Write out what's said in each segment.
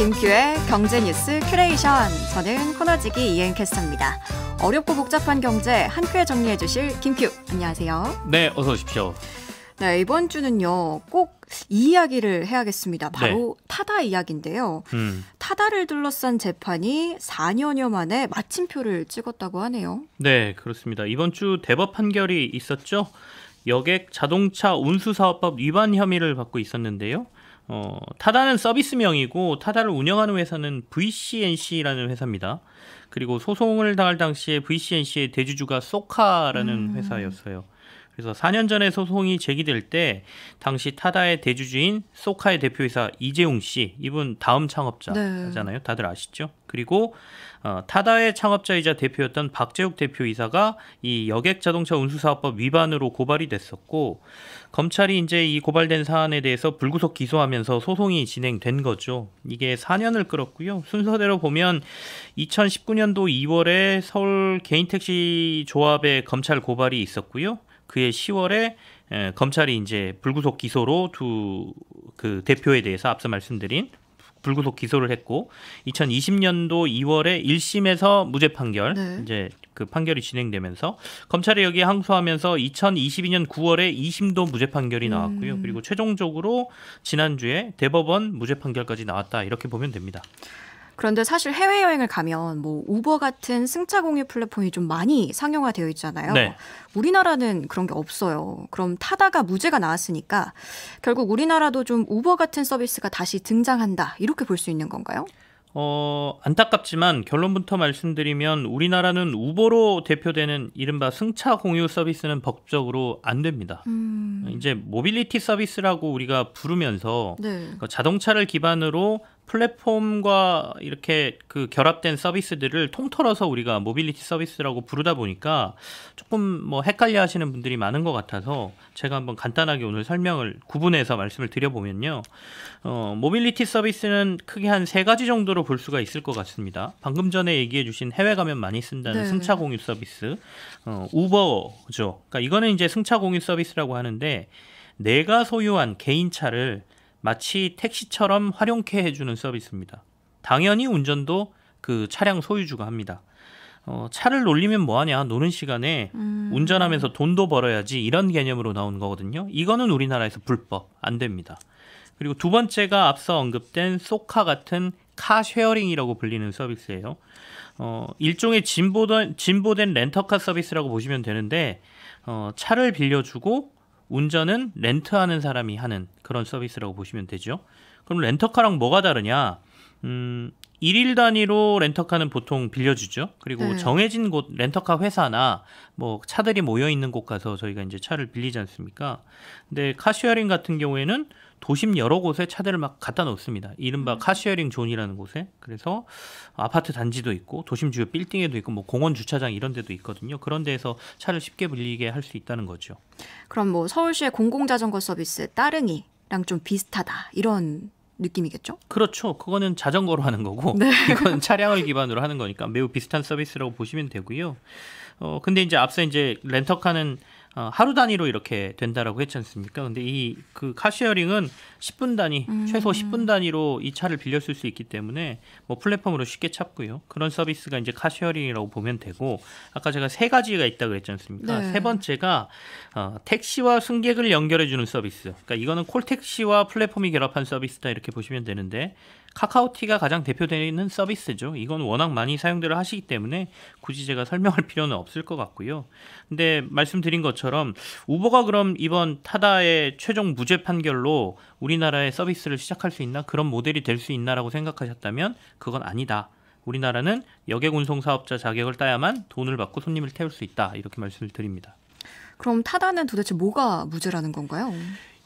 김큐의 경제뉴스 큐레이션. 저는 코너지기 이행캐스터입니다. 어렵고 복잡한 경제 한 큐에 정리해 주실 김큐 안녕하세요. 네, 어서 오십시오. 네, 이번 주는요. 꼭이 이야기를 해야겠습니다. 바로 네. 타다 이야기인데요. 음. 타다를 둘러싼 재판이 4년여 만에 마침표를 찍었다고 하네요. 네, 그렇습니다. 이번 주 대법 판결이 있었죠. 여객 자동차 운수사업법 위반 혐의를 받고 있었는데요. 어, 타다는 서비스명이고 타다를 운영하는 회사는 VCNC라는 회사입니다. 그리고 소송을 당할 당시에 VCNC의 대주주가 소카라는 음. 회사였어요. 그래서 4년 전에 소송이 제기될 때 당시 타다의 대주주인 소카의 대표이사 이재용 씨 이분 다음 창업자잖아요. 네. 다들 아시죠? 그리고 어, 타다의 창업자이자 대표였던 박재욱 대표이사가 이 여객 자동차 운수사업법 위반으로 고발이 됐었고 검찰이 이제 이 고발된 사안에 대해서 불구속 기소하면서 소송이 진행된 거죠. 이게 4년을 끌었고요. 순서대로 보면 2019년도 2월에 서울 개인택시 조합의 검찰 고발이 있었고요. 그해 10월에 검찰이 이제 불구속 기소로 두 그 대표에 대해서 앞서 말씀드린 불구속 기소를 했고 2020년도 2월에 1심에서 무죄 판결 네. 이제 그 판결이 진행되면서 검찰이 여기에 항소하면서 2022년 9월에 2심도 무죄 판결이 음. 나왔고요. 음. 그리고 최종적으로 지난주에 대법원 무죄 판결까지 나왔다. 이렇게 보면 됩니다. 그런데 사실 해외여행을 가면 뭐 우버 같은 승차 공유 플랫폼이 좀 많이 상용화 되어 있잖아요. 네. 우리나라는 그런 게 없어요. 그럼 타다가 무죄가 나왔으니까 결국 우리나라도 좀 우버 같은 서비스가 다시 등장한다. 이렇게 볼 수 있는 건가요? 어, 안타깝지만 결론부터 말씀드리면 우리나라는 우버로 대표되는 이른바 승차 공유 서비스는 법적으로 안 됩니다. 음... 이제 모빌리티 서비스라고 우리가 부르면서 네. 그 자동차를 기반으로 플랫폼과 이렇게 그 결합된 서비스들을 통틀어서 우리가 모빌리티 서비스라고 부르다 보니까 조금 뭐 헷갈려 하시는 분들이 많은 것 같아서 제가 한번 간단하게 오늘 설명을 구분해서 말씀을 드려보면요. 어, 모빌리티 서비스는 크게 한 세 가지 정도로 볼 수가 있을 것 같습니다. 방금 전에 얘기해 주신 해외 가면 많이 쓴다는 네. 승차 공유 서비스, 어, 우버죠. 그러니까 이거는 이제 승차 공유 서비스라고 하는데 내가 소유한 개인차를 마치 택시처럼 활용케 해주는 서비스입니다. 당연히 운전도 그 차량 소유주가 합니다. 어, 차를 놀리면 뭐하냐 노는 시간에 음. 운전하면서 돈도 벌어야지 이런 개념으로 나온 거거든요. 이거는 우리나라에서 불법 안 됩니다. 그리고 두 번째가 앞서 언급된 소카 같은 카쉐어링이라고 불리는 서비스예요. 어, 일종의 진보된, 진보된 렌터카 서비스라고 보시면 되는데 어, 차를 빌려주고 운전은 렌트하는 사람이 하는 그런 서비스라고 보시면 되죠. 그럼 렌터카랑 뭐가 다르냐? 음, 일일 단위로 렌터카는 보통 빌려주죠. 그리고 네. 정해진 곳 렌터카 회사나 뭐 차들이 모여 있는 곳 가서 저희가 이제 차를 빌리지 않습니까? 근데 카시어링 같은 경우에는 도심 여러 곳에 차들을 막 갖다 놓습니다. 이른바 음. 카시어링 존이라는 곳에. 그래서 아파트 단지도 있고 도심 주요 빌딩에도 있고 뭐 공원 주차장 이런 데도 있거든요. 그런 데에서 차를 쉽게 빌리게 할 수 있다는 거죠. 그럼 뭐 서울시의 공공자전거 서비스 따릉이랑 좀 비슷하다. 이런 느낌이겠죠? 그렇죠. 그거는 자전거로 하는 거고 네. 이건 차량을 기반으로 하는 거니까 매우 비슷한 서비스라고 보시면 되고요. 어 근데 이제 앞서 이제 렌터카는 어, 하루 단위로 이렇게 된다라고 했지 않습니까? 근데 이 그 카시어링은 10분 단위, 음. 최소 10분 단위로 이 차를 빌려 쓸 수 있기 때문에 뭐 플랫폼으로 쉽게 찾고요. 그런 서비스가 이제 카시어링이라고 보면 되고 아까 제가 세 가지가 있다고 했지 않습니까? 네. 세 번째가 어, 택시와 승객을 연결해 주는 서비스. 그러니까 이거는 콜택시와 플랫폼이 결합한 서비스다 이렇게 보시면 되는데 카카오티가 가장 대표되는 서비스죠. 이건 워낙 많이 사용들을 하시기 때문에 굳이 제가 설명할 필요는 없을 것 같고요. 근데 말씀드린 것처럼 것처럼 우버가 그럼 이번 타다의 최종 무죄 판결로 우리나라의 서비스를 시작할 수 있나 그런 모델이 될 수 있나라고 생각하셨다면 그건 아니다. 우리나라는 여객 운송 사업자 자격을 따야만 돈을 받고 손님을 태울 수 있다. 이렇게 말씀을 드립니다. 그럼 타다는 도대체 뭐가 무죄라는 건가요?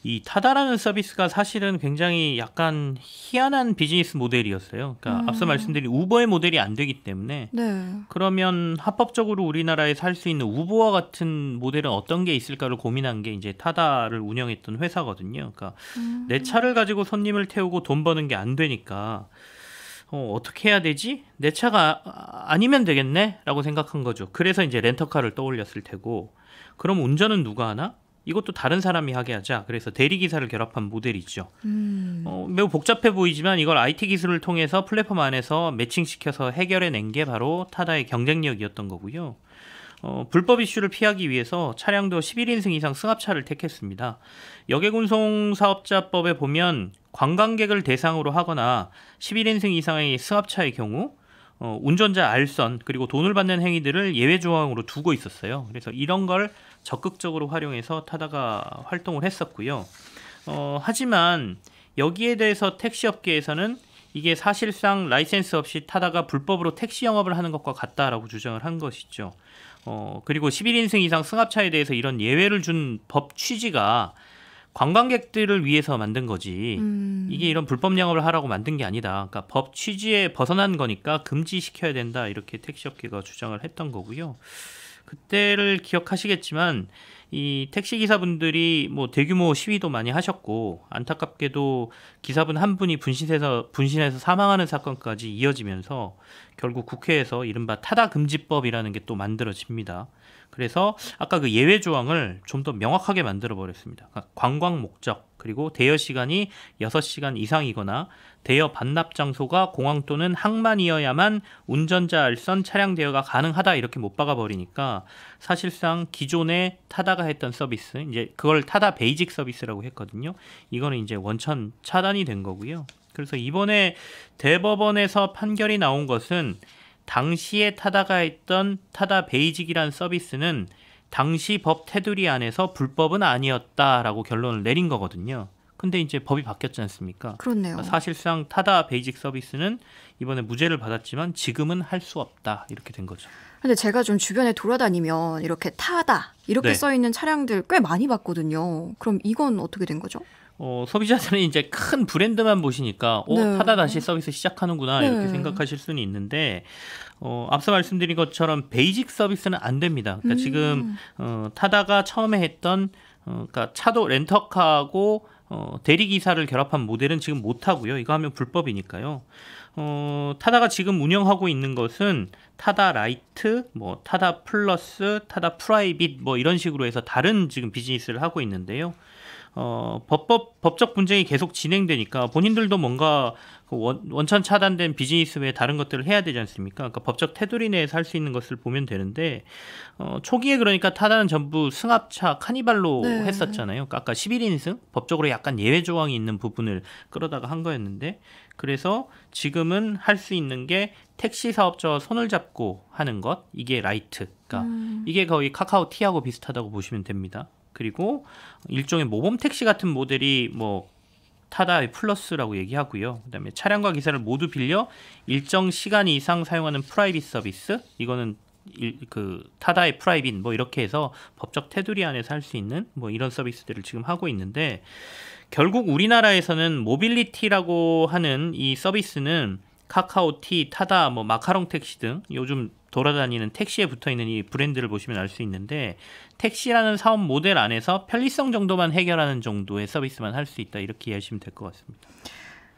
이 타다라는 서비스가 사실은 굉장히 약간 희한한 비즈니스 모델이었어요. 그러니까 음. 앞서 말씀드린 우버의 모델이 안 되기 때문에 네. 그러면 합법적으로 우리나라에살 수 있는 우버와 같은 모델은 어떤 게 있을까를 고민한 게 이제 타다를 운영했던 회사거든요. 그러니까 음. 내 차를 가지고 손님을 태우고 돈 버는 게 안 되니까 어, 어떻게 해야 되지? 내 차가 아, 아니면 되겠네? 라고 생각한 거죠. 그래서 이제 렌터카를 떠올렸을 테고, 그럼 운전은 누가 하나? 이것도 다른 사람이 하게 하자. 그래서 대리 기사를 결합한 모델이죠. 음. 어, 매우 복잡해 보이지만 이걸 IT 기술을 통해서 플랫폼 안에서 매칭시켜서 해결해낸 게 바로 타다의 경쟁력이었던 거고요. 어, 불법 이슈를 피하기 위해서 차량도 11인승 이상 승합차를 택했습니다. 여객운송사업자법에 보면 관광객을 대상으로 하거나 11인승 이상의 승합차의 경우 어, 운전자 알선 그리고 돈을 받는 행위들을 예외 조항으로 두고 있었어요. 그래서 이런 걸 적극적으로 활용해서 타다가 활동을 했었고요. 어, 하지만 여기에 대해서 택시업계에서는 이게 사실상 라이센스 없이 타다가 불법으로 택시 영업을 하는 것과 같다라고 주장을 한 것이죠. 어, 그리고 11인승 이상 승합차에 대해서 이런 예외를 준 법 취지가 관광객들을 위해서 만든 거지 음. 이게 이런 불법 영업을 하라고 만든 게 아니다. 그러니까 법 취지에 벗어난 거니까 금지시켜야 된다 이렇게 택시업계가 주장을 했던 거고요. 그때를 기억하시겠지만 이 택시 기사분들이 뭐 대규모 시위도 많이 하셨고 안타깝게도 기사분 한 분이 분신해서 분신해서 사망하는 사건까지 이어지면서 결국 국회에서 이른바 타다 금지법이라는 게 또 만들어집니다. 그래서 아까 그 예외 조항을 좀 더 명확하게 만들어 버렸습니다. 그러니까 관광 목적 그리고 대여 시간이 6시간 이상이거나 대여 반납 장소가 공항 또는 항만이어야만 운전자 알선 차량 대여가 가능하다 이렇게 못 박아 버리니까 사실상 기존에 타다가 했던 서비스 이제 그걸 타다 베이직 서비스라고 했거든요. 이거는 이제 원천 차단이 된 거고요. 그래서 이번에 대법원에서 판결이 나온 것은 당시에 타다가 했던 타다 베이직이라는 서비스는 당시 법 테두리 안에서 불법은 아니었다라고 결론을 내린 거거든요. 근데 이제 법이 바뀌었지 않습니까? 그렇네요. 그러니까 사실상 타다 베이직 서비스는 이번에 무죄를 받았지만 지금은 할 수 없다 이렇게 된 거죠. 근데 제가 좀 주변에 돌아다니면 이렇게 타다 이렇게 네. 써 있는 차량들 꽤 많이 봤거든요. 그럼 이건 어떻게 된 거죠? 어, 소비자들은 이제 큰 브랜드만 보시니까 어, 네. 하다 다시 서비스 시작하는구나 네. 이렇게 생각하실 수는 있는데 어, 앞서 말씀드린 것처럼 베이직 서비스는 안 됩니다. 그러니까 음. 지금 어, 타다가 처음에 했던 어, 그러니까 차도 렌터카하고 어, 대리기사를 결합한 모델은 지금 못 하고요. 이거 하면 불법이니까요. 어, 타다가 지금 운영하고 있는 것은 타다 라이트, 뭐 타다 플러스, 타다 프라이빗 뭐 이런 식으로 해서 다른 지금 비즈니스를 하고 있는데요. 어, 법법 법적 분쟁이 계속 진행되니까 본인들도 뭔가 그 원, 원천 차단된 비즈니스 외에 다른 것들을 해야 되지 않습니까? 그러니까 법적 테두리 내에서 할 수 있는 것을 보면 되는데 어, 초기에 그러니까 타다는 전부 승합차 카니발로 네. 했었잖아요. 그니까 아까 11인승 법적으로 약간 예외 조항이 있는 부분을 끌어다가 한 거였는데 그래서 지금은 할 수 있는 게 택시 사업자와 손을 잡고 하는 것 이게 라이트. 그러니까 음. 이게 거의 카카오 티하고 비슷하다고 보시면 됩니다. 그리고 일종의 모범 택시 같은 모델이 뭐 타다의 플러스라고 얘기하고요. 그다음에 차량과 기사를 모두 빌려 일정 시간 이상 사용하는 프라이빗 서비스 이거는 일, 그 타다의 프라이빗 뭐 이렇게 해서 법적 테두리 안에서 할 수 있는 뭐 이런 서비스들을 지금 하고 있는데 결국 우리나라에서는 모빌리티라고 하는 이 서비스는 카카오티, 타다, 뭐 마카롱 택시 등 요즘 돌아다니는 택시에 붙어 있는 이 브랜드를 보시면 알 수 있는데 택시라는 사업 모델 안에서 편리성 정도만 해결하는 정도의 서비스만 할 수 있다 이렇게 이해하시면 될 것 같습니다.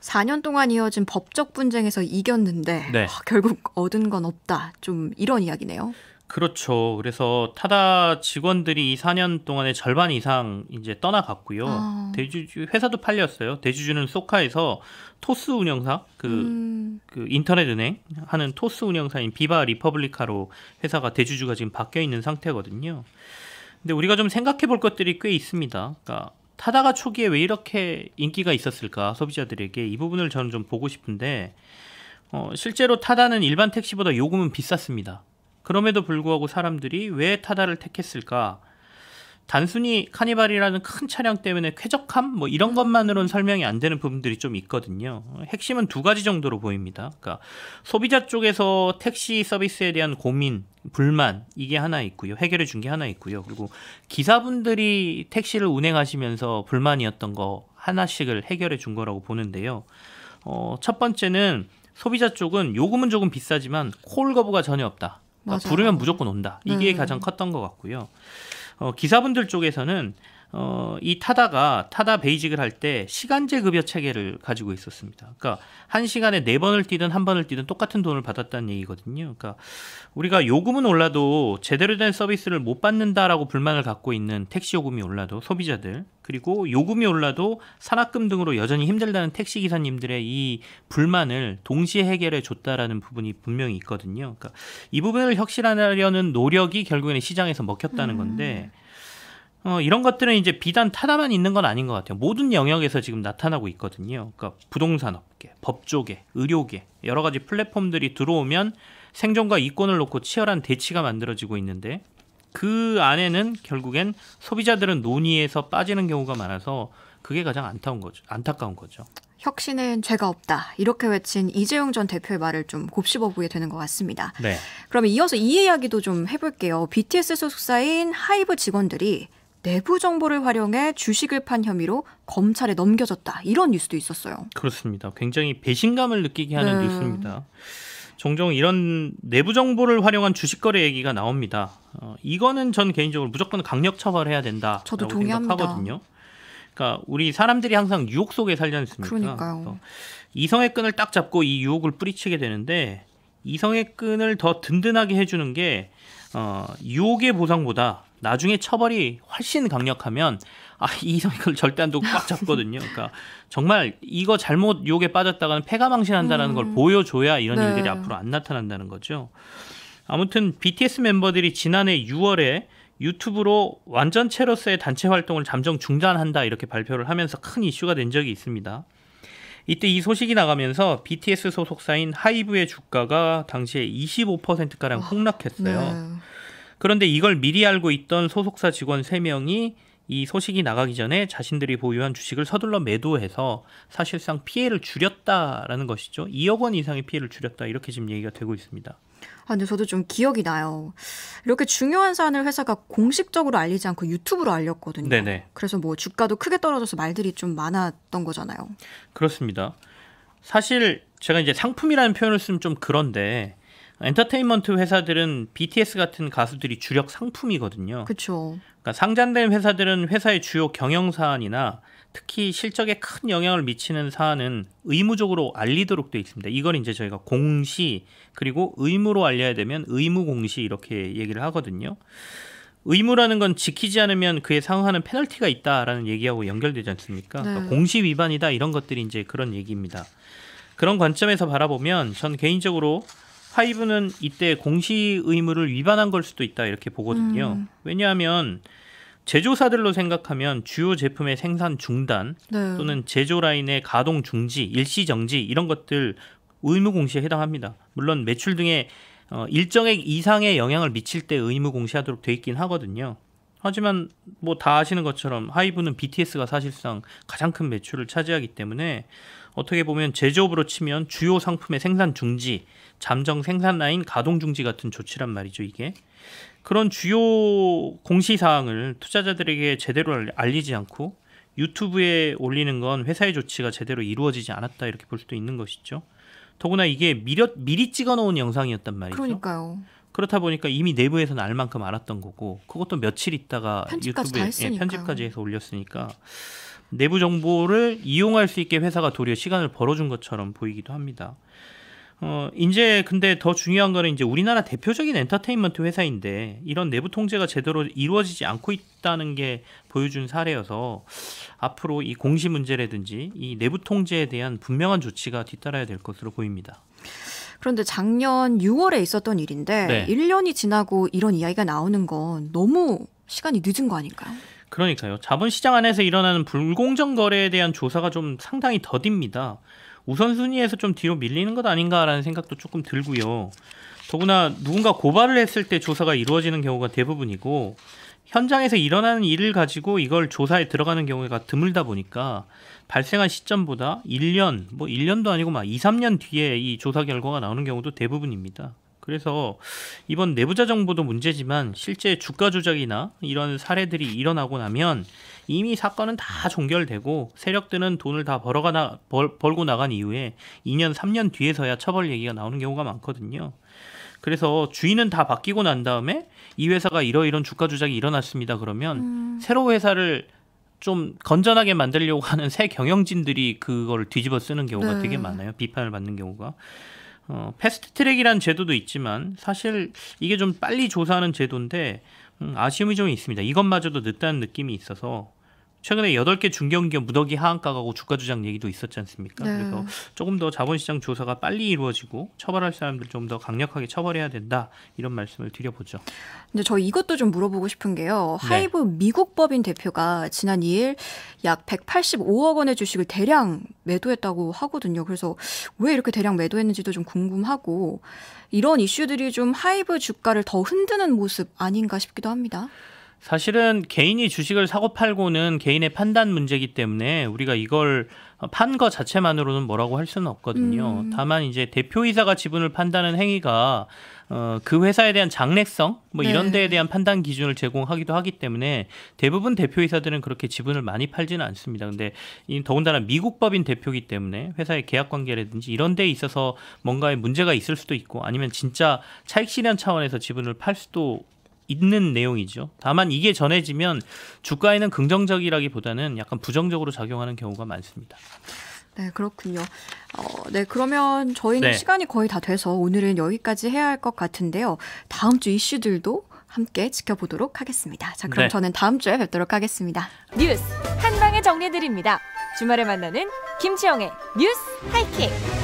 4년 동안 이어진 법적 분쟁에서 이겼는데 네. 아, 결국 얻은 건 없다. 좀 이런 이야기네요. 그렇죠. 그래서 타다 직원들이 이 4년 동안의 절반 이상 이제 떠나갔고요. 아. 대주주 회사도 팔렸어요. 대주주는 소카에서 토스 운영사 그, 음. 그 인터넷 은행 하는 토스 운영사인 비바 리퍼블리카로 회사가 대주주가 지금 바뀌어 있는 상태거든요. 근데 우리가 좀 생각해 볼 것들이 꽤 있습니다. 그러니까 타다가 초기에 왜 이렇게 인기가 있었을까 소비자들에게 이 부분을 저는 좀 보고 싶은데 어, 실제로 타다는 일반 택시보다 요금은 비쌌습니다. 그럼에도 불구하고 사람들이 왜 타다를 택했을까? 단순히 카니발이라는 큰 차량 때문에 쾌적함 뭐 이런 것만으로는 설명이 안 되는 부분들이 좀 있거든요. 핵심은 두 가지 정도로 보입니다. 그러니까 소비자 쪽에서 택시 서비스에 대한 고민, 불만 이게 하나 있고요. 해결해 준 게 하나 있고요. 그리고 기사분들이 택시를 운행하시면서 불만이었던 거 하나씩을 해결해 준 거라고 보는데요. 어, 첫 번째는 소비자 쪽은 요금은 조금 비싸지만 콜 거부가 전혀 없다. 그러니까 부르면 무조건 온다. 이게 네. 가장 컸던 것 같고요. 어, 기사분들 쪽에서는 어, 이 타다가 타다 베이직을 할 때 시간제 급여 체계를 가지고 있었습니다. 그러니까 한 시간에 네 번을 뛰든 한 번을 뛰든 똑같은 돈을 받았다는 얘기거든요. 그러니까 우리가 요금은 올라도 제대로 된 서비스를 못 받는다라고 불만을 갖고 있는 택시 요금이 올라도 소비자들 그리고 요금이 올라도 산악금 등으로 여전히 힘들다는 택시 기사님들의 이 불만을 동시에 해결해 줬다라는 부분이 분명히 있거든요. 그러니까 이 부분을 혁신하려는 노력이 결국에는 시장에서 먹혔다는 음. 건데. 음. 어, 이런 것들은 이제 비단 타다만 있는 건 아닌 것 같아요. 모든 영역에서 지금 나타나고 있거든요. 그러니까 부동산업계, 법조계, 의료계 여러 가지 플랫폼들이 들어오면 생존과 이권을 놓고 치열한 대치가 만들어지고 있는데 그 안에는 결국엔 소비자들은 논의에서 빠지는 경우가 많아서 그게 가장 안타운 거죠. 안타까운 거죠. 혁신은 죄가 없다. 이렇게 외친 이재용 전 대표의 말을 좀 곱씹어 보게 되는 것 같습니다. 네. 그럼 이어서 이 이야기도 좀 해볼게요. BTS 소속사인 하이브 직원들이 내부 정보를 활용해 주식을 판 혐의로 검찰에 넘겨졌다. 이런 뉴스도 있었어요. 그렇습니다. 굉장히 배신감을 느끼게 하는 네. 뉴스입니다. 종종 이런 내부 정보를 활용한 주식 거래 얘기가 나옵니다. 어, 이거는 전 개인적으로 무조건 강력 처벌해야 된다. 저도 동의하거든요 그러니까 우리 사람들이 항상 유혹 속에 살지 않습니까? 이성의 끈을 딱 잡고 이 유혹을 뿌리치게 되는데 이성의 끈을 더 든든하게 해주는 게 어, 유혹의 보상보다 나중에 처벌이 훨씬 강력하면 아, 이성이 그 절대 안 두고 꽉 잡거든요. 그러니까 정말 이거 잘못 욕에 빠졌다가는 패가망신한다라는 음. 걸 보여줘야 이런 네. 일들이 앞으로 안 나타난다는 거죠. 아무튼 BTS 멤버들이 지난해 6월에 유튜브로 완전체로서의 단체 활동을 잠정 중단한다 이렇게 발표를 하면서 큰 이슈가 된 적이 있습니다. 이때 이 소식이 나가면서 BTS 소속사인 하이브의 주가가 당시에 25%가량 아, 폭락했어요. 네. 그런데 이걸 미리 알고 있던 소속사 직원 세명이이 소식이 나가기 전에 자신들이 보유한 주식을 서둘러 매도해서 사실상 피해를 줄였다라는 것이죠. 2억 원 이상의 피해를 줄였다. 이렇게 지금 얘기가 되고 있습니다. 아, 근데 저도 좀 기억이 나요. 이렇게 중요한 사안을 회사가 공식적으로 알리지 않고 유튜브로 알렸거든요. 네네. 그래서 뭐 주가도 크게 떨어져서 말들이 좀 많았던 거잖아요. 그렇습니다. 사실 제가 이제 상품이라는 표현을 쓰면 좀 그런데 엔터테인먼트 회사들은 BTS 같은 가수들이 주력 상품이거든요. 그렇죠. 그러니까 상장된 회사들은 회사의 주요 경영 사안이나 특히 실적에 큰 영향을 미치는 사안은 의무적으로 알리도록 되어 있습니다. 이걸 이제 저희가 공시 그리고 의무로 알려야 되면 의무 공시 이렇게 얘기를 하거든요. 의무라는 건 지키지 않으면 그에 상응하는 페널티가 있다라는 얘기하고 연결되지 않습니까? 그러니까 네. 그러니까 공시 위반이다 이런 것들이 이제 그런 얘기입니다. 그런 관점에서 바라보면 전 개인적으로 파이브는 이때 공시 의무를 위반한 걸 수도 있다 이렇게 보거든요. 음. 왜냐하면 제조사들로 생각하면 주요 제품의 생산 중단 네. 또는 제조 라인의 가동 중지, 일시 정지 이런 것들 의무 공시에 해당합니다. 물론 매출 등에 어, 일정액 이상의 영향을 미칠 때 의무 공시하도록 돼 있긴 하거든요. 하지만 뭐 다 아시는 것처럼 하이브는 BTS가 사실상 가장 큰 매출을 차지하기 때문에 어떻게 보면 제조업으로 치면 주요 상품의 생산 중지, 잠정 생산 라인 가동 중지 같은 조치란 말이죠, 이게. 그런 주요 공시 사항을 투자자들에게 제대로 알리지 않고 유튜브에 올리는 건 회사의 조치가 제대로 이루어지지 않았다 이렇게 볼 수도 있는 것이죠. 더구나 이게 미려, 미리 찍어 놓은 영상이었단 말이죠. 그러니까요. 그렇다 보니까 이미 내부에서는 알 만큼 알았던 거고 그것도 며칠 있다가 유튜브에 예, 편집까지 해서 올렸으니까 내부 정보를 이용할 수 있게 회사가 도리어 시간을 벌어준 것처럼 보이기도 합니다. 어, 이제 근데 더 중요한 거는 이제 우리나라 대표적인 엔터테인먼트 회사인데 이런 내부 통제가 제대로 이루어지지 않고 있다는 게 보여준 사례여서 앞으로 이 공시 문제라든지 이 내부 통제에 대한 분명한 조치가 뒤따라야 될 것으로 보입니다. 그런데 작년 6월에 있었던 일인데 네. 1년이 지나고 이런 이야기가 나오는 건 너무 시간이 늦은 거 아닐까요? 그러니까요. 자본시장 안에서 일어나는 불공정 거래에 대한 조사가 좀 상당히 더딥니다. 우선순위에서 좀 뒤로 밀리는 것 아닌가라는 생각도 조금 들고요. 더구나 누군가 고발을 했을 때 조사가 이루어지는 경우가 대부분이고 현장에서 일어나는 일을 가지고 이걸 조사에 들어가는 경우가 드물다 보니까 발생한 시점보다 1년, 뭐 1년도 아니고 막 2, 3년 뒤에 이 조사 결과가 나오는 경우도 대부분입니다. 그래서 이번 내부자 정보도 문제지만 실제 주가 조작이나 이런 사례들이 일어나고 나면 이미 사건은 다 종결되고 세력들은 돈을 다 벌어가나, 벌, 벌고 나간 이후에 2년, 3년 뒤에서야 처벌 얘기가 나오는 경우가 많거든요. 그래서 주인은 다 바뀌고 난 다음에 이 회사가 이러이런 주가 조작이 일어났습니다. 그러면 음. 새로 회사를 좀 건전하게 만들려고 하는 새 경영진들이 그걸 뒤집어 쓰는 경우가 네. 되게 많아요. 비판을 받는 경우가. 어, 패스트 트랙이라는 제도도 있지만 사실 이게 좀 빨리 조사하는 제도인데 음, 아쉬움이 좀 있습니다. 이것마저도 늦다는 느낌이 있어서 최근에 여덟 개 중견기업 무더기 하한가가고 주가 조작 얘기도 있었지 않습니까? 네. 그래서 조금 더 자본시장 조사가 빨리 이루어지고 처벌할 사람들 좀더 강력하게 처벌해야 된다 이런 말씀을 드려보죠. 근데 저 이것도 좀 물어보고 싶은 게요. 네. 하이브 네. 미국 법인 대표가 지난 2일 약 185억 원의 주식을 대량 매도했다고 하거든요. 그래서 왜 이렇게 대량 매도했는지도 좀 궁금하고 이런 이슈들이 좀 하이브 주가를 더 흔드는 모습 아닌가 싶기도 합니다. 사실은 개인이 주식을 사고 팔고는 개인의 판단 문제이기 때문에 우리가 이걸 판 거 자체만으로는 뭐라고 할 수는 없거든요. 음. 다만 이제 대표이사가 지분을 판다는 행위가 어, 그 회사에 대한 장래성 뭐 네. 이런 데에 대한 판단 기준을 제공하기도 하기 때문에 대부분 대표이사들은 그렇게 지분을 많이 팔지는 않습니다. 근데 이 더군다나 미국법인 대표기 이 때문에 회사의 계약 관계라든지 이런 데에 있어서 뭔가의 문제가 있을 수도 있고 아니면 진짜 차익 실현 차원에서 지분을 팔 수도 있는 내용이죠. 다만 이게 전해지면 주가에는 긍정적이라기보다는 약간 부정적으로 작용하는 경우가 많습니다. 네, 그렇군요. 어, 네, 그러면 저희는 네. 시간이 거의 다 돼서 오늘은 여기까지 해야 할 것 같은데요. 다음 주 이슈들도 함께 지켜보도록 하겠습니다. 자, 그럼 네. 저는 다음 주에 뵙도록 하겠습니다. 뉴스 한 방에 정리해 드립니다. 주말에 만나는 김치영의 뉴스 하이킥.